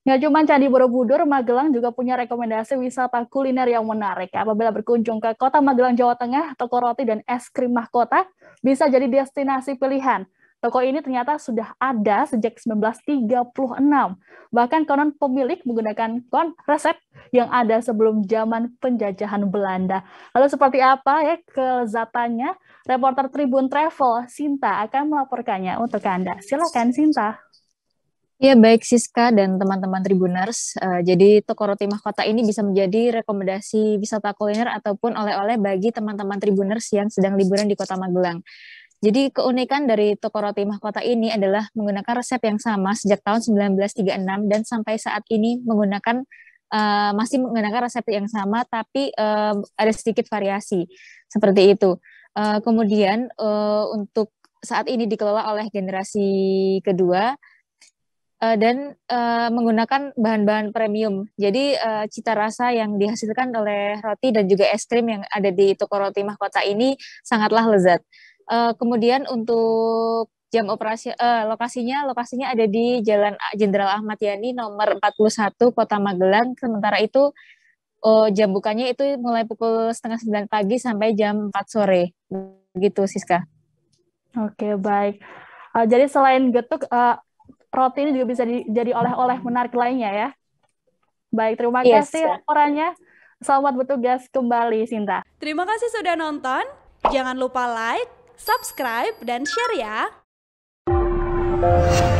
Nggak cuma Candi Borobudur, Magelang juga punya rekomendasi wisata kuliner yang menarik. Apabila berkunjung ke kota Magelang, Jawa Tengah, toko roti dan es krim mahkota bisa jadi destinasi pilihan. Toko ini ternyata sudah ada sejak 1936. Bahkan konon pemilik menggunakan kon resep yang ada sebelum zaman penjajahan Belanda. Lalu seperti apa ya kelezatannya? Reporter Tribun Travel, Sinta, akan melaporkannya untuk Anda. Silakan Sinta. Ya baik Siska dan teman-teman Tribuners, uh, jadi Toko Roti Mahkota ini bisa menjadi rekomendasi wisata kuliner ataupun oleh-oleh bagi teman-teman Tribuners yang sedang liburan di Kota Magelang. Jadi keunikan dari Toko Roti Mahkota ini adalah menggunakan resep yang sama sejak tahun 1936 dan sampai saat ini menggunakan uh, masih menggunakan resep yang sama tapi uh, ada sedikit variasi seperti itu. Uh, kemudian uh, untuk saat ini dikelola oleh generasi kedua uh, dan uh, menggunakan bahan-bahan premium. Jadi uh, cita rasa yang dihasilkan oleh roti dan juga es krim yang ada di toko roti mahkota ini sangatlah lezat. Uh, kemudian untuk jam operasi uh, lokasinya lokasinya ada di Jalan Jenderal Ahmad Yani nomor 41 Kota Magelang. Sementara itu uh, jam bukanya itu mulai pukul setengah sembilan pagi sampai jam 4 sore. Begitu Siska. Oke, baik. Uh, jadi selain getuk, uh, roti ini juga bisa di, jadi oleh-oleh menarik lainnya ya. Baik, terima yes. kasih laporannya. Selamat bertugas kembali, Sinta. Terima kasih sudah nonton. Jangan lupa like, subscribe, dan share ya.